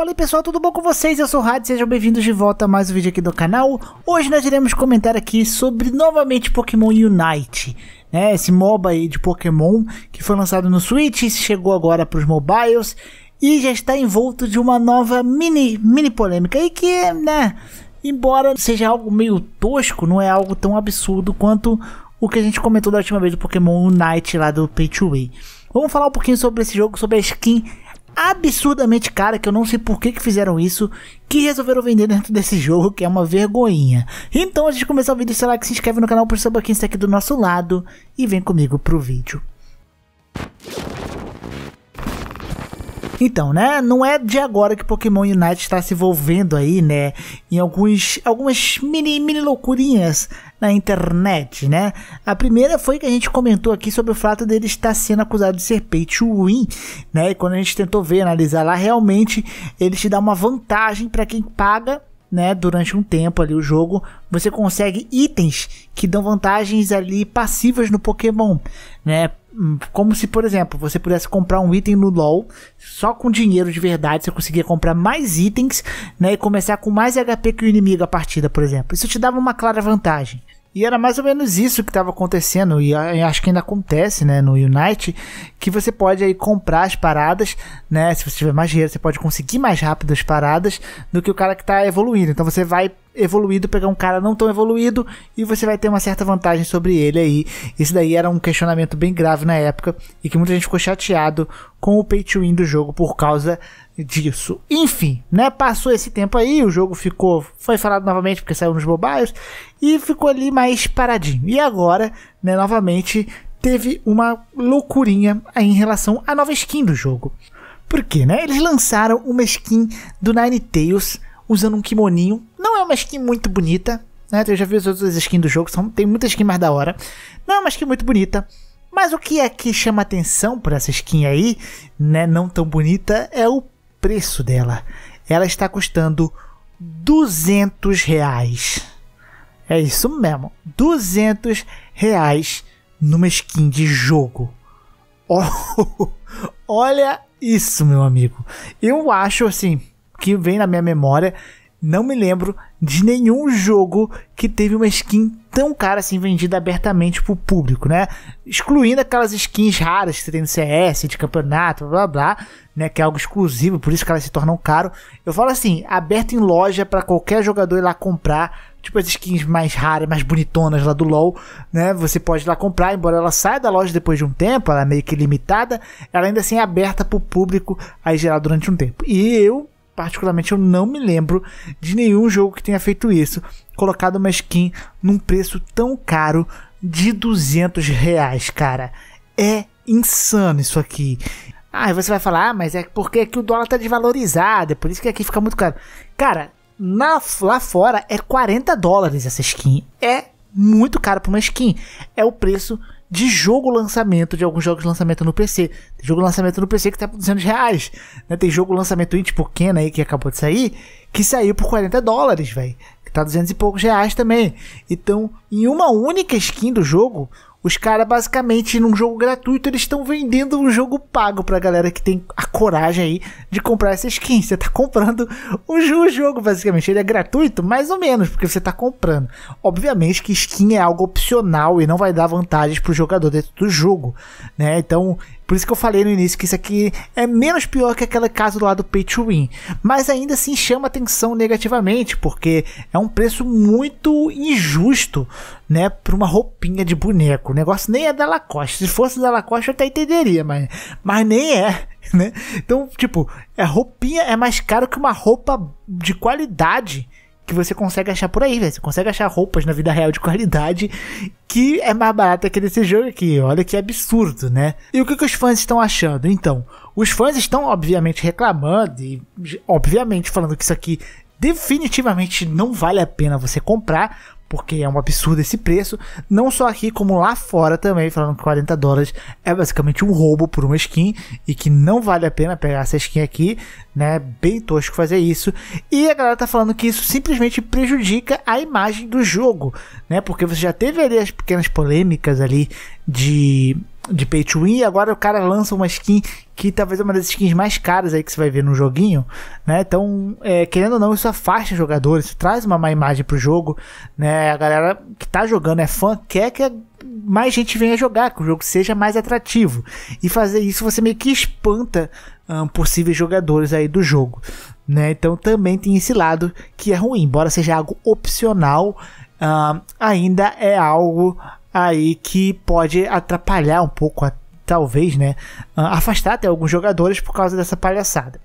Fala aí pessoal, tudo bom com vocês? Eu sou o Rad, sejam bem-vindos de volta a mais um vídeo aqui do canal. Hoje nós iremos comentar aqui sobre novamente Pokémon Unite, né? Esse MOBA aí de Pokémon que foi lançado no Switch, chegou agora para os mobiles e já está envolto de uma nova mini mini polêmica aí que, né, embora seja algo meio tosco, não é algo tão absurdo quanto o que a gente comentou da última vez do Pokémon Unite lá do Pay to Vamos falar um pouquinho sobre esse jogo, sobre a skin absurdamente cara, que eu não sei por que, que fizeram isso, que resolveram vender dentro desse jogo, que é uma vergonhinha. Então, antes de começar o vídeo, sei lá que se inscreve no canal por saber quem está aqui do nosso lado e vem comigo pro vídeo. Então, né, não é de agora que Pokémon Unite está se envolvendo aí, né, em alguns, algumas mini, mini loucurinhas na internet, né? A primeira foi que a gente comentou aqui sobre o fato dele estar sendo acusado de ser pay to win, né? E quando a gente tentou ver, analisar lá, realmente ele te dá uma vantagem para quem paga né, durante um tempo ali o jogo, você consegue itens que dão vantagens ali passivas no Pokémon, né? Hum, como se, por exemplo, você pudesse comprar um item no LoL, só com dinheiro de verdade você conseguia comprar mais itens, né, e começar com mais HP que o inimigo a partida, por exemplo. Isso te dava uma clara vantagem. E era mais ou menos isso que estava acontecendo, e acho que ainda acontece, né, no Unite, que você pode aí comprar as paradas, né, se você tiver mais dinheiro, você pode conseguir mais rápido as paradas do que o cara que está evoluindo. Então você vai evoluído pegar um cara não tão evoluído e você vai ter uma certa vantagem sobre ele aí. Isso daí era um questionamento bem grave na época e que muita gente ficou chateado com o pay to win do jogo por causa disso. Enfim, né, passou esse tempo aí, o jogo ficou, foi falado novamente porque saiu nos mobiles e ficou ali mais paradinho. E agora, né, novamente teve uma loucurinha em relação à nova skin do jogo. Por quê, né? Eles lançaram uma skin do Nine Tails usando um kimoninho. Não é uma skin muito bonita, né? Eu já vi as outras skins do jogo, são, tem muita skin mais da hora. Não é uma skin muito bonita. Mas o que é que chama atenção por essa skin aí, né, não tão bonita, é o preço dela. Ela está custando 200 reais. É isso mesmo, 200 reais numa skin de jogo. Oh, olha isso, meu amigo. Eu acho assim, que vem na minha memória, não me lembro de nenhum jogo que teve uma skin tão cara assim vendida abertamente pro público, né? Excluindo aquelas skins raras que você tem no CS, de campeonato, blá blá, blá né? Que é algo exclusivo, por isso que elas se tornam caro. Eu falo assim, aberto em loja para qualquer jogador ir lá comprar. Tipo as skins mais raras, mais bonitonas lá do LoL, né? Você pode ir lá comprar, embora ela saia da loja depois de um tempo, ela é meio que limitada, ela ainda assim é aberta pro público aí gerar durante um tempo. E eu particularmente eu não me lembro de nenhum jogo que tenha feito isso, colocado uma skin num preço tão caro de 200 reais, cara. É insano isso aqui. Ah, você vai falar, ah, mas é porque aqui o dólar tá desvalorizado, é por isso que aqui fica muito caro. Cara, na, lá fora é 40 dólares essa skin. É muito caro pra uma skin. É o preço de jogo lançamento, de alguns jogos de lançamento no PC. Tem jogo lançamento no PC que tá por 200 reais. Né? Tem jogo lançamento em tipo Kena aí que acabou de sair, que saiu por 40 dólares, velho. Que tá 200 e poucos reais também. Então, em uma única skin do jogo, os caras, basicamente, num jogo gratuito, eles estão vendendo um jogo pago pra galera que tem a coragem aí de comprar essa skin. Você tá comprando o um jogo, basicamente. Ele é gratuito, mais ou menos, porque você tá comprando. Obviamente que skin é algo opcional e não vai dar vantagens pro jogador dentro do jogo, né? Então, por isso que eu falei no início que isso aqui é menos pior que aquele caso lá do Pay to Win. Mas ainda assim chama atenção negativamente, porque é um preço muito injusto, né? para uma roupinha de boneco. O negócio nem é da Lacoste. Se fosse da Lacoste eu até entenderia, mas, mas nem é. Né? Então, tipo, a roupinha é mais caro que uma roupa de qualidade que você consegue achar por aí, velho. Você consegue achar roupas na vida real de qualidade que é mais barata que desse jogo aqui. Olha que absurdo, né? E o que, que os fãs estão achando? Então, os fãs estão obviamente reclamando e obviamente falando que isso aqui definitivamente não vale a pena você comprar, porque é um absurdo esse preço, não só aqui como lá fora também, falando que 40 dólares é basicamente um roubo por uma skin e que não vale a pena pegar essa skin aqui, né? Bem tosco fazer isso. E a galera tá falando que isso simplesmente prejudica a imagem do jogo, né? Porque você já teve ali as pequenas polêmicas ali de de pay to win, e agora o cara lança uma skin que talvez é uma das skins mais caras aí que você vai ver no joguinho, né? Então, é, querendo ou não, isso afasta jogadores, isso traz uma má imagem pro jogo, né? A galera que tá jogando é fã, quer que mais gente venha jogar, que o jogo seja mais atrativo. E fazer isso você meio que espanta possíveis jogadores aí do jogo, né? Então também tem esse lado que é ruim, embora seja algo opcional, ainda é algo aí que pode atrapalhar um pouco, talvez, né? Afastar até alguns jogadores por causa dessa palhaçada.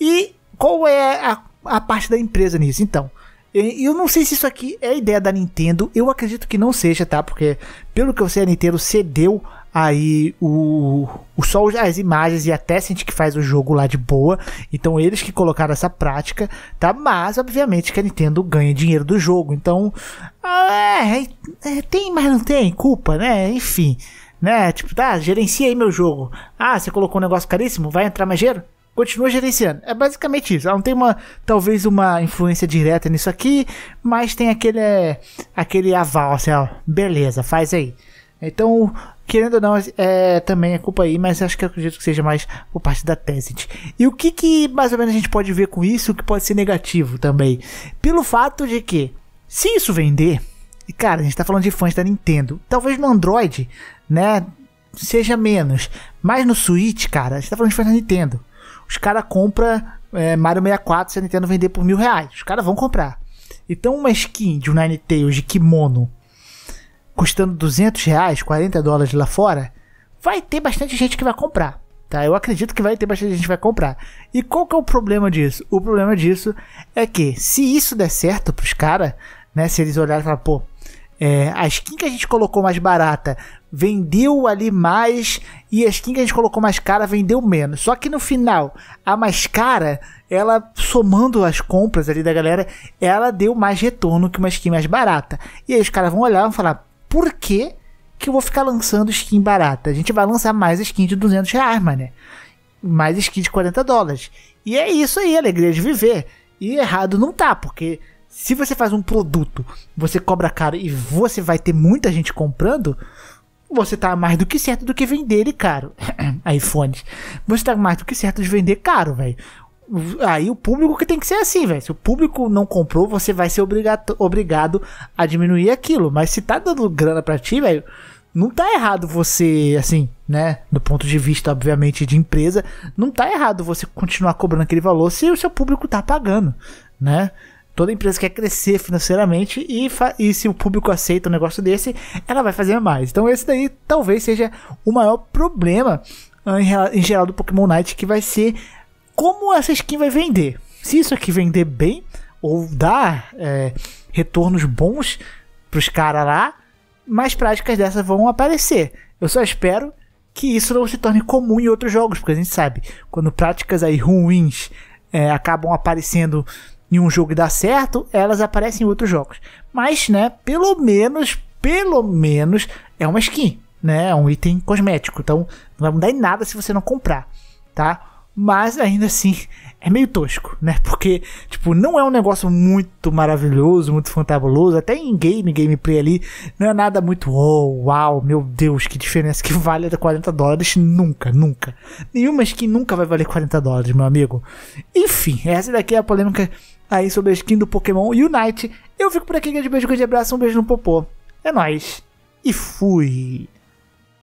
E qual é a, a parte da empresa nisso? Então, eu não sei se isso aqui é ideia da Nintendo, eu acredito que não seja, tá? Porque pelo que eu sei, a Nintendo cedeu aí o, o só as imagens e até sente que faz o jogo lá de boa. Então eles que colocaram essa prática, tá? Mas obviamente que a Nintendo ganha dinheiro do jogo. Então, ah, é, é, é, tem, mas não tem culpa, né? Enfim, né? Tipo, tá, gerencia aí meu jogo. Ah, você colocou um negócio caríssimo, vai entrar mais dinheiro? continua gerenciando. É basicamente isso. Ela não tem uma, talvez uma influência direta nisso aqui, mas tem aquele, é, aquele aval, assim, ó, beleza, faz aí. Então, querendo ou não, é, também é culpa aí, mas acho que eu acredito que seja mais por parte da Tencent. E o que, que mais ou menos a gente pode ver com isso, que pode ser negativo também? Pelo fato de que, se isso vender, e cara, a gente tá falando de fãs da Nintendo, talvez no Android, né, seja menos, mas no Switch, cara, a gente tá falando de fãs da Nintendo. Os caras compram é, Mario 64 se a Nintendo vender por mil reais. Os caras vão comprar. Então uma skin de um Ninetales de kimono custando 200 reais, 40 dólares lá fora, vai ter bastante gente que vai comprar. Tá? Eu acredito que vai ter bastante gente que vai comprar. E qual que é o problema disso? O problema disso é que se isso der certo pros caras, né? Se eles olharem e falar, pô, é, a skin que a gente colocou mais barata vendeu ali mais e a skin que a gente colocou mais cara vendeu menos. Só que no final, a mais cara, ela somando as compras ali da galera, ela deu mais retorno que uma skin mais barata. E aí os caras vão olhar e vão falar: por que, que eu vou ficar lançando skin barata? A gente vai lançar mais skin de 200 reais, mané. Mais skin de 40 dólares. E é isso aí, alegria de viver. E errado não tá, porque se você faz um produto, você cobra caro e você vai ter muita gente comprando, você tá mais do que certo do que vender ele caro. iPhones. Você tá mais do que certo de vender caro, velho. Aí o público que tem que ser assim, velho. Se o público não comprou, você vai ser obrigado, obrigado a diminuir aquilo. Mas se tá dando grana pra ti, velho, não tá errado você, assim, né? Do ponto de vista, obviamente, de empresa, não tá errado você continuar cobrando aquele valor se o seu público tá pagando, né? Toda empresa quer crescer financeiramente e, e se o público aceita um negócio desse, ela vai fazer mais. Então esse daí talvez seja o maior problema ah, em, em geral do Pokémon Night, que vai ser como essa skin vai vender. Se isso aqui vender bem ou dar é, retornos bons para os caras lá, mais práticas dessas vão aparecer. Eu só espero que isso não se torne comum em outros jogos, porque a gente sabe, quando práticas aí ruins é, acabam aparecendo em um jogo e dá certo, elas aparecem em outros jogos. Mas, né, pelo menos, pelo menos é uma skin, né? É um item cosmético. Então, não vai mudar em nada se você não comprar, tá? Mas ainda assim, é meio tosco, né? Porque, tipo, não é um negócio muito maravilhoso, muito fantabuloso. Até em game, gameplay ali, não é nada muito, oh, uau, meu Deus, que diferença que vale 40 dólares. Nunca, nunca. Nenhuma skin nunca vai valer 40 dólares, meu amigo. Enfim, essa daqui é a polêmica aí sobre a skin do Pokémon Unite. Eu fico por aqui, grande beijo, grande abraço, um beijo no popô. É nóis. E fui.